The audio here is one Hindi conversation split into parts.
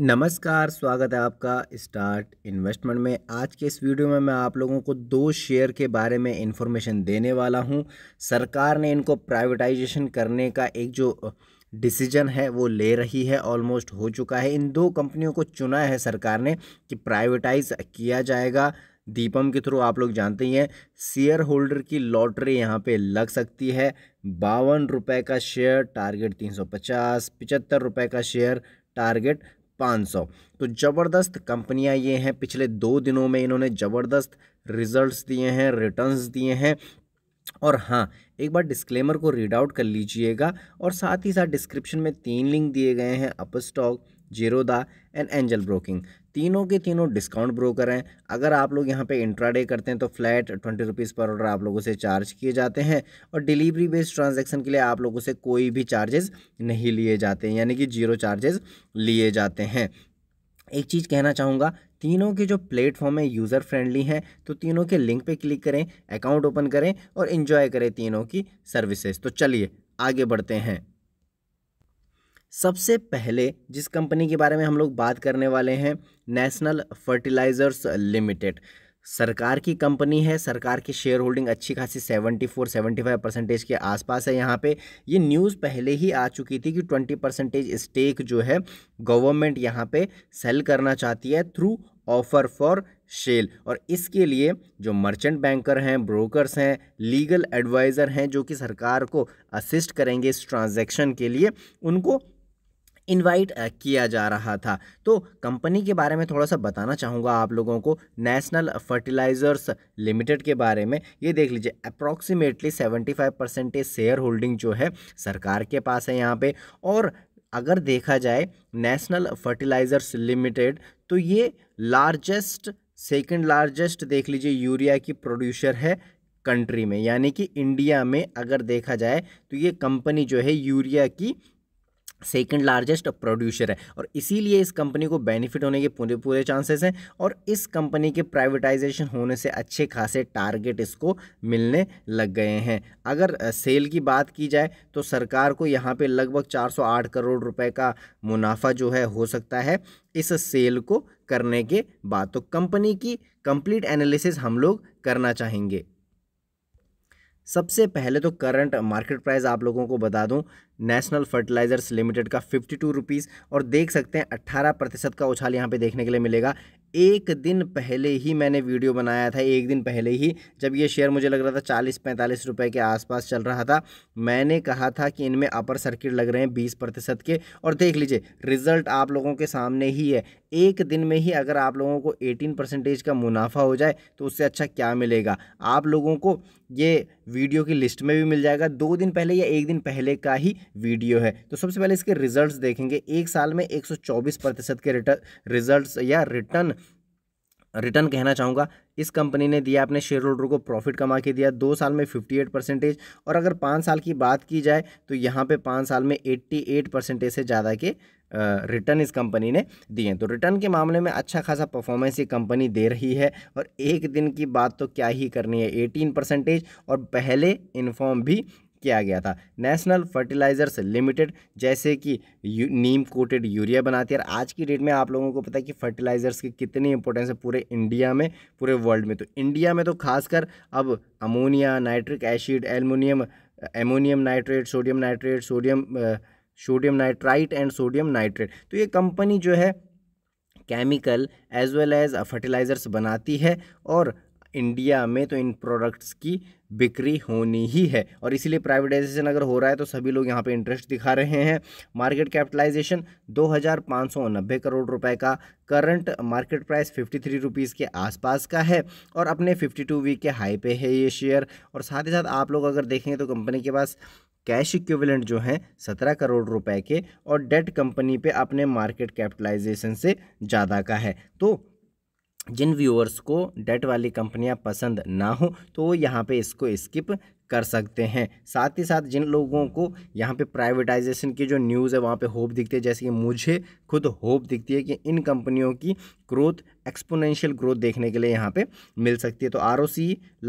नमस्कार स्वागत है आपका स्टार्ट इन्वेस्टमेंट में आज के इस वीडियो में मैं आप लोगों को दो शेयर के बारे में इन्फॉर्मेशन देने वाला हूं सरकार ने इनको प्राइवेटाइजेशन करने का एक जो डिसीजन है वो ले रही है ऑलमोस्ट हो चुका है इन दो कंपनियों को चुना है सरकार ने कि प्राइवेटाइज किया जाएगा दीपम के थ्रू आप लोग जानते ही हैं शेयर होल्डर की लॉटरी यहाँ पे लग सकती है बावन रुपये का शेयर टारगेट तीन सौ पचास पचहत्तर रुपये का शेयर टारगेट पाँच सौ तो ज़बरदस्त कंपनियां ये हैं पिछले दो दिनों में इन्होंने ज़बरदस्त रिजल्ट्स दिए हैं रिटर्न्स दिए हैं और हाँ एक बार डिस्क्लेमर को रीड आउट कर लीजिएगा और साथ ही साथ डिस्क्रिप्शन में तीन लिंक दिए गए हैं Upstox stock Zerodha and Angel Broking तीनों के तीनों डिस्काउंट ब्रोकर हैं अगर आप लोग यहाँ पे इंट्राडे करते हैं तो फ्लैट ट्वेंटी रुपीज़ पर ऑर्डर आप लोगों से चार्ज किए जाते हैं और डिलीवरी बेस्ड ट्रांजेक्शन के लिए आप लोगों से कोई भी चार्जेस नहीं लिए जाते हैं यानी कि जीरो चार्जेस लिए जाते हैं एक चीज़ कहना चाहूँगा तीनों के जो प्लेटफॉर्म है यूज़र फ्रेंडली हैं तो तीनों के लिंक पर क्लिक करें अकाउंट ओपन करें और इन्जॉय करें तीनों की सर्विसेज तो चलिए आगे बढ़ते हैं सबसे पहले जिस कंपनी के बारे में हम लोग बात करने वाले हैं नेशनल फर्टिलाइजर्स लिमिटेड सरकार की कंपनी है सरकार की शेयर होल्डिंग अच्छी खासी 74 75 परसेंटेज के आसपास है यहाँ पे ये न्यूज़ पहले ही आ चुकी थी कि 20 परसेंटेज स्टेक जो है गवर्नमेंट यहाँ पे सेल करना चाहती है थ्रू ऑफर फॉर शेल और इसके लिए जो मर्चेंट बैंकर हैं ब्रोकर्स हैं लीगल एडवाइज़र हैं जो कि सरकार को असिस्ट करेंगे इस ट्रांजेक्शन के लिए उनको इनवाइट uh, किया जा रहा था तो कंपनी के बारे में थोड़ा सा बताना चाहूँगा आप लोगों को नेशनल फर्टिलाइजर्स लिमिटेड के बारे में ये देख लीजिए approximately seventy five percentage shareholding जो है सरकार के पास है यहाँ पे और अगर देखा जाए नेशनल फर्टिलाइजर्स लिमिटेड तो ये लार्जेस्ट सेकेंड लार्जेस्ट देख लीजिए यूरिया की प्रोड्यूसर है कंट्री में यानी कि इंडिया में अगर देखा जाए तो ये कंपनी जो है यूरिया की सेकेंड लार्जेस्ट प्रोड्यूसर है और इसीलिए इस कंपनी को बेनिफिट होने के पूरे पूरे चांसेस हैं और इस कंपनी के प्राइवेटाइजेशन होने से अच्छे खासे टारगेट इसको मिलने लग गए हैं अगर सेल की बात की जाए तो सरकार को यहाँ पे लगभग 408 करोड़ रुपए का मुनाफा जो है हो सकता है इस सेल को करने के बाद तो कंपनी की कंप्लीट एनालिसिस हम लोग करना चाहेंगे सबसे पहले तो करंट मार्केट प्राइस आप लोगों को बता दूं नेशनल फर्टिलाइजर्स लिमिटेड का फिफ्टी टू रुपीज़ और देख सकते हैं अट्ठारह प्रतिशत का उछाल यहाँ पे देखने के लिए मिलेगा एक दिन पहले ही मैंने वीडियो बनाया था एक दिन पहले ही जब ये शेयर मुझे लग रहा था चालीस पैंतालीस रुपये के आसपास चल रहा था मैंने कहा था कि इनमें अपर सर्किट लग रहे हैं बीस प्रतिशत के और देख लीजिए रिजल्ट आप लोगों के सामने ही है एक दिन में ही अगर आप लोगों को एटीन परसेंटेज का मुनाफा हो जाए तो उससे अच्छा क्या मिलेगा आप लोगों को ये वीडियो की लिस्ट में भी मिल जाएगा दो दिन पहले या एक दिन पहले का ही वीडियो है तो सबसे पहले इसके रिजल्ट्स देखेंगे एक साल में 124 प्रतिशत के रिटर्न रिजल्ट या रिटर्न रिटर्न कहना चाहूँगा इस कंपनी ने दिया अपने शेयर होल्डर को प्रॉफिट कमा के दिया दो साल में 58 परसेंटेज और अगर पाँच साल की बात की जाए तो यहाँ पे पाँच साल में 88 परसेंटेज से ज़्यादा के रिटर्न इस कंपनी ने दिए तो रिटर्न के मामले में अच्छा खासा परफॉर्मेंस ये कंपनी दे रही है और एक दिन की बात तो क्या ही करनी है एटीन परसेंटेज और पहले इन्फॉर्म भी किया गया था नेशनल फर्टिलाइजर्स लिमिटेड जैसे कि नीम कोटेड यूरिया बनाती है और आज की डेट में आप लोगों को पता है कि फर्टिलाइजर्स की कितनी इंपॉर्टेंस है पूरे इंडिया में पूरे वर्ल्ड में तो इंडिया में तो खासकर अब ammonia nitric acid ammonium ammonium nitrate sodium nitrate sodium sodium nitrite and sodium nitrate तो ये कंपनी जो है chemical as well as fertilisers बनाती है और इंडिया में तो इन प्रोडक्ट्स की बिक्री होनी ही है और इसीलिए प्राइवेटाइजेशन अगर हो रहा है तो सभी लोग यहाँ पे इंटरेस्ट दिखा रहे हैं मार्केट कैपिटलाइजेशन दो हज़ार पाँच सौ नब्बे करोड़ रुपए का current market price fifty three rupees के आसपास का है और अपने फिफ्टी टू वीक के हाई पे है ये शेयर और साथ ही साथ आप लोग अगर देखेंगे तो कंपनी के पास कैश इक्विवेलेंट जो हैं सत्रह करोड़ रुपए के और डेट कंपनी पे अपने मार्केट कैपिटलाइजेशन से ज़्यादा का है तो जिन व्यूअर्स को डेट वाली कंपनियां पसंद ना हो तो वो यहाँ पे इसको स्किप कर सकते हैं साथ ही साथ जिन लोगों को यहाँ पे प्राइवेटाइजेशन की जो न्यूज़ है वहाँ पे होप दिखती है जैसे कि मुझे खुद होप दिखती है कि इन कंपनियों की ग्रोथ एक्सपोनेंशियल ग्रोथ देखने के लिए यहाँ पे मिल सकती है तो आर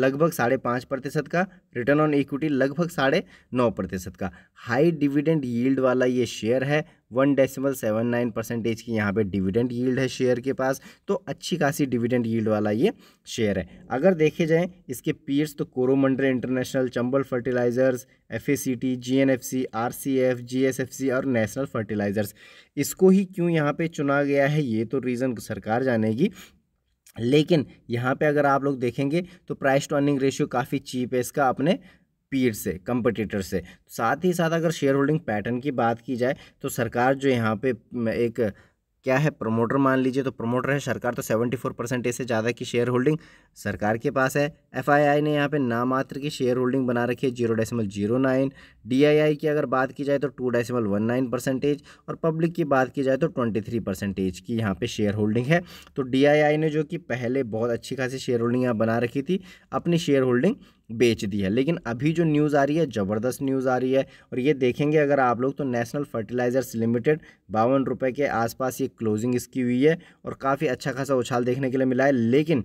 लगभग साढ़े पाँच प्रतिशत का रिटर्न ऑन इक्विटी लगभग साढ़े नौ प्रतिशत का हाई डिविडेंड यील्ड वाला ये शेयर है one decimal seven nine percentage की यहाँ पे डिविडेंड यील्ड है शेयर के पास तो अच्छी खासी डिविडेंड यील्ड वाला ये शेयर है अगर देखे जाए इसके पीयर्स तो Coromandel International Chambal Fertilisers F A C T G N F C R C F G S F C और नेशनल फर्टिलाइजर्स इसको ही क्यों यहाँ पे चुना गया है ये तो रीज़न सरकार जानेगी थी लेकिन यहाँ पे अगर आप लोग देखेंगे तो प्राइस टू अर्निंग रेशियो काफ़ी चीप है इसका अपने पीर से कंपटीटर से साथ ही साथ अगर शेयर होल्डिंग पैटर्न की बात की जाए तो सरकार जो यहाँ पे एक क्या है प्रमोटर मान लीजिए तो प्रमोटर है सरकार तो सेवेंटी फोर परसेंटेज से ज़्यादा की शेयर होल्डिंग सरकार के पास है एफआईआई ने यहाँ पे नामात्र की शेयर होल्डिंग बना रखी है zero decimal zero nine D की अगर बात की जाए तो two decimal one nine percentage और पब्लिक की बात की जाए तो ट्वेंटी थ्री परसेंटेज की यहाँ पे शेयर होल्डिंग है तो डी ने जो कि पहले बहुत अच्छी खासी शेयर होल्डिंग यहाँ बना रखी थी अपनी शेयर होल्डिंग बेच दी है लेकिन अभी जो न्यूज़ आ रही है ज़बरदस्त न्यूज़ आ रही है और ये देखेंगे अगर आप लोग तो नेशनल फर्टिलाइजर्स लिमिटेड बावन रुपये के आसपास ये क्लोजिंग इसकी हुई है और काफ़ी अच्छा खासा उछाल देखने के लिए मिला है लेकिन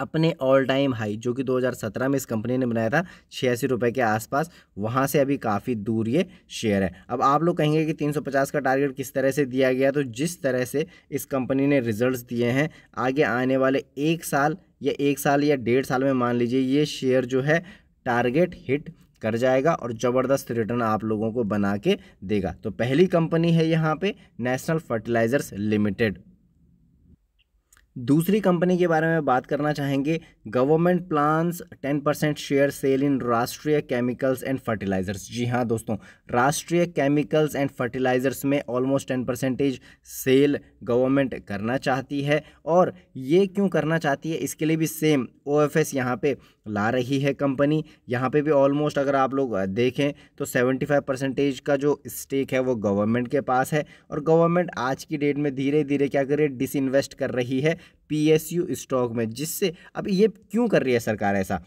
अपने ऑल टाइम हाई जो कि 2017 में इस कंपनी ने बनाया था छियासी रुपये के आसपास वहाँ से अभी काफ़ी दूर ये शेयर है अब आप लोग कहेंगे कि 350 का टारगेट किस तरह से दिया गया तो जिस तरह से इस कंपनी ने रिजल्ट्स दिए हैं आगे आने वाले एक साल या एक साल या डेढ़ साल में मान लीजिए ये शेयर जो है टारगेट हिट कर जाएगा और ज़बरदस्त रिटर्न आप लोगों को बना के देगा तो पहली कंपनी है यहाँ पे नेशनल फर्टिलाइजर्स लिमिटेड दूसरी कंपनी के बारे में बात करना चाहेंगे government plans ten percent share sale in Rashtriya Chemicals and Fertilizers जी हाँ दोस्तों राष्ट्रीय केमिकल्स एंड फर्टिलाइजर्स में almost ten percentage sale government करना चाहती है और ये क्यों करना चाहती है इसके लिए भी सेम ओ एफ एस यहाँ पर ला रही है कंपनी यहाँ पर भी ऑलमोस्ट अगर आप लोग देखें तो सेवेंटी फाइव परसेंटेज का जो स्टेक है वो गवर्नमेंट के पास है और गवर्नमेंट आज की डेट में धीरे धीरे क्या करे डिसइन्वेस्ट कर रही है पीएसयू स्टॉक में जिससे अब ये क्यों कर रही है सरकार ऐसा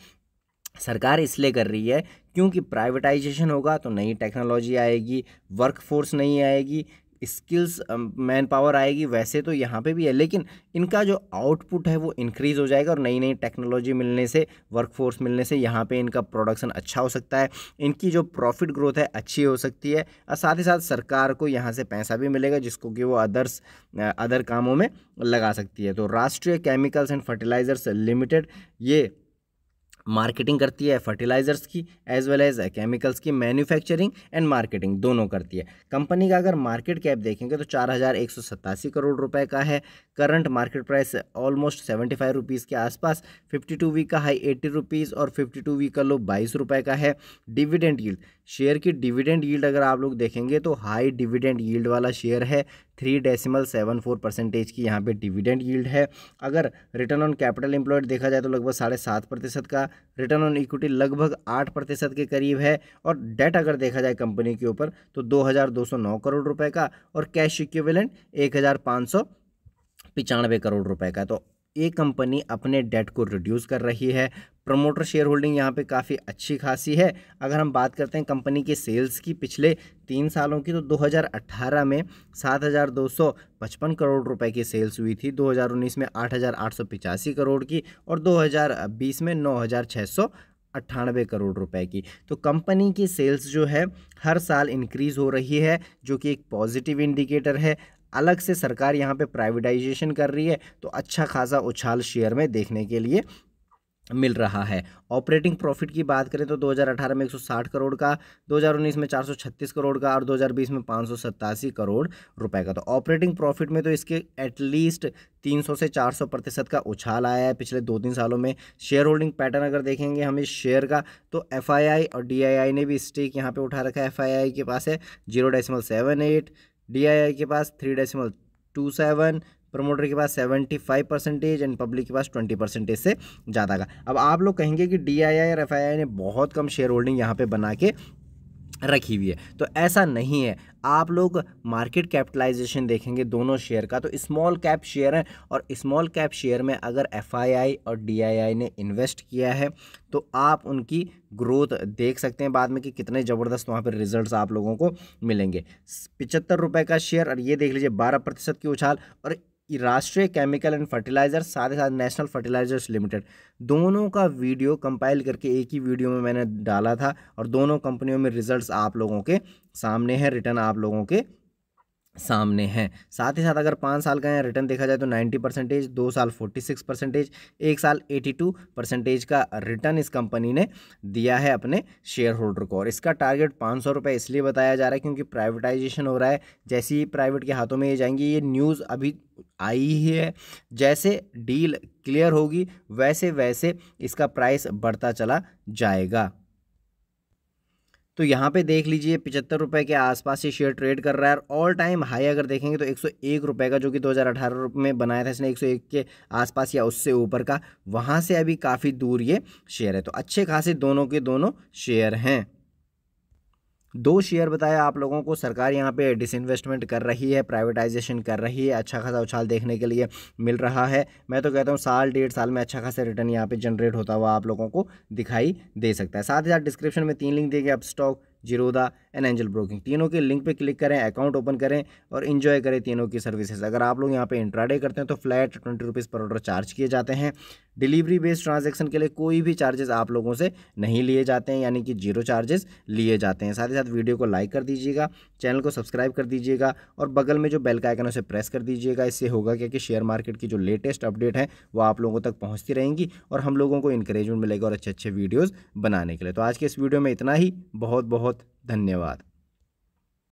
सरकार इसलिए कर रही है क्योंकि प्राइवेटाइजेशन होगा तो नई टेक्नोलॉजी आएगी वर्कफोर्स नहीं आएगी स्किल्स मैन पावर आएगी वैसे तो यहाँ पे भी है लेकिन इनका जो आउटपुट है वो इंक्रीज़ हो जाएगा और नई नई टेक्नोलॉजी मिलने से वर्कफोर्स मिलने से यहाँ पे इनका प्रोडक्शन अच्छा हो सकता है इनकी जो प्रॉफिट ग्रोथ है अच्छी हो सकती है और साथ ही साथ सरकार को यहाँ से पैसा भी मिलेगा जिसको कि वो अदर्स अदर uh, कामों में लगा सकती है तो Rashtriya Chemicals and Fertilizers Limited ये मार्केटिंग करती है फर्टिलाइज़र्स की एज वेल एज केमिकल्स की मैन्युफैक्चरिंग एंड मार्केटिंग दोनों करती है कंपनी का अगर मार्केट कैप देखेंगे तो चार हज़ार एक सौ सत्तासी करोड़ रुपए का है current market price almost seventy five rupees के आसपास फिफ्टी टू वीक का हाई एट्टी रुपीज़ और फिफ्टी टू वीक का लो बाईस रुपये का है डिविडेंड यील्ड शेयर की डिविडेंड यील्ड अगर आप लोग देखेंगे तो हाई डिविडेंड यील्ड वाला शेयर है three decimal seven four percentage की यहाँ पे डिविडेंड यील्ड है अगर रिटर्न ऑन कैपिटल एम्प्लॉयड देखा जाए तो लगभग साढ़े सात प्रतिशत का रिटर्न ऑन इक्विटी लगभग आठ प्रतिशत के करीब है और डेट अगर देखा जाए कंपनी के ऊपर तो दो हज़ार दो सौ नौ करोड़ रुपए का और कैश इक्विवेलेंट एक हज़ार पाँच सौ पिचानवे करोड़ रुपए का तो ये कंपनी अपने डेट को रिड्यूस कर रही है प्रमोटर शेयर होल्डिंग यहाँ पे काफ़ी अच्छी खासी है अगर हम बात करते हैं कंपनी के सेल्स की पिछले तीन सालों की तो 2018 में 7,255 करोड़ रुपए की सेल्स हुई थी 2019 में आठ करोड़ की और 2020 में नौ अट्ठानबे करोड़ रुपए की तो कंपनी की सेल्स जो है हर साल इंक्रीज़ हो रही है जो कि एक पॉजिटिव इंडिकेटर है अलग से सरकार यहाँ पे प्राइवेटाइजेशन कर रही है तो अच्छा खासा उछाल शेयर में देखने के लिए मिल रहा है ऑपरेटिंग प्रॉफिट की बात करें तो 2018 में 160 करोड़ का 2019 में 436 करोड़ का और 2020 में पाँच करोड़ रुपए का तो ऑपरेटिंग प्रॉफिट में तो इसके एटलीस्ट 300 से 400 प्रतिशत का उछाल आया है पिछले दो तीन सालों में शेयर होल्डिंग पैटर्न अगर देखेंगे हम इस शेयर का तो एफ और डी ने भी स्टेक यहाँ पर उठा रखा है एफ के पास है जीरो के पास थ्री टू सेवन प्रमोटर के पास seventy five percentage and public के पास ट्वेंटी परसेंटेज से ज़्यादा का अब आप लोग कहेंगे कि डी आई आई और एफ आई आई ने बहुत कम शेयर होल्डिंग यहाँ पे बना के रखी हुई है तो ऐसा नहीं है आप लोग मार्केट कैपिटलाइजेशन देखेंगे दोनों शेयर का तो स्मॉल कैप शेयर है और स्मॉल कैप शेयर में अगर एफआईआई और डीआईआई ने इन्वेस्ट किया है तो आप उनकी ग्रोथ देख सकते हैं बाद में कि कितने ज़बरदस्त वहाँ पर रिजल्ट्स आप लोगों को मिलेंगे पिचहत्तर रुपये का शेयर और ये देख लीजिए बारह प्रतिशत की उछाल और राष्ट्रीय केमिकल एंड फर्टिलाइजर साथ ही साथ नेशनल फर्टिलाइजर्स लिमिटेड दोनों का वीडियो कंपाइल करके एक ही वीडियो में मैंने डाला था और दोनों कंपनियों में रिजल्ट्स आप लोगों के सामने हैं रिटर्न आप लोगों के सामने हैं साथ ही साथ अगर पाँच साल का यहाँ रिटर्न देखा जाए तो 90 परसेंटेज दो साल 46 परसेंटेज एक साल 82 परसेंटेज का रिटर्न इस कंपनी ने दिया है अपने शेयर होल्डर को और इसका टारगेट पाँच सौ रुपये इसलिए बताया जा रहा है क्योंकि प्राइवेटाइजेशन हो रहा है जैसे ही प्राइवेट के हाथों में ये जाएंगी ये न्यूज़ अभी आई ही है जैसे डील क्लियर होगी वैसे वैसे इसका प्राइस बढ़ता चला जाएगा तो यहाँ पे देख लीजिए पिचहत्तर रुपये के आसपास ये शेयर ट्रेड कर रहा है और ऑल टाइम हाई अगर देखेंगे तो एक सौ एक रुपये का जो कि दो हज़ार अठारह में बनाया था इसने एक सौ एक के आसपास या उससे ऊपर का वहाँ से अभी काफ़ी दूर ये शेयर है तो अच्छे खासे दोनों के दोनों शेयर हैं दो शेयर बताया आप लोगों को सरकार यहाँ पे डिसइन्वेस्टमेंट कर रही है प्राइवेटाइजेशन कर रही है अच्छा खासा उछाल देखने के लिए मिल रहा है मैं तो कहता हूँ साल डेढ़ साल में अच्छा खासा रिटर्न यहाँ पे जनरेट होता हुआ आप लोगों को दिखाई दे सकता है साथ ही साथ डिस्क्रिप्शन में तीन लिंक देंगे stock Zerodha and Angel Broking तीनों के लिंक पे क्लिक करें अकाउंट ओपन करें और इन्जॉय करें तीनों की सर्विसेज अगर आप लोग यहाँ पे इंट्राडे करते हैं तो फ्लैट ट्वेंटी रुपीज़ पर ऑर्डर चार्ज किए जाते हैं डिलीवरी बेस्ड ट्रांजेक्शन के लिए कोई भी चार्जेस आप लोगों से नहीं लिए जाते हैं यानी कि जीरो चार्जेस लिए जाते हैं साथ ही साथ वीडियो को लाइक कर दीजिएगा चैनल को सब्सक्राइब कर दीजिएगा और बगल में जो बेल का आइकन उसे प्रेस कर दीजिएगा इससे होगा क्या कि शेयर मार्केट की जो लेटेस्ट अपडेट है वो आप लोगों तक पहुँचती रहेंगी और हम लोगों को इंकरेजमेंट मिलेगा और अच्छे अच्छे वीडियोज़ बनाने के लिए तो आज के इस वीडियो में इतना ही बहुत बहुत धन्यवाद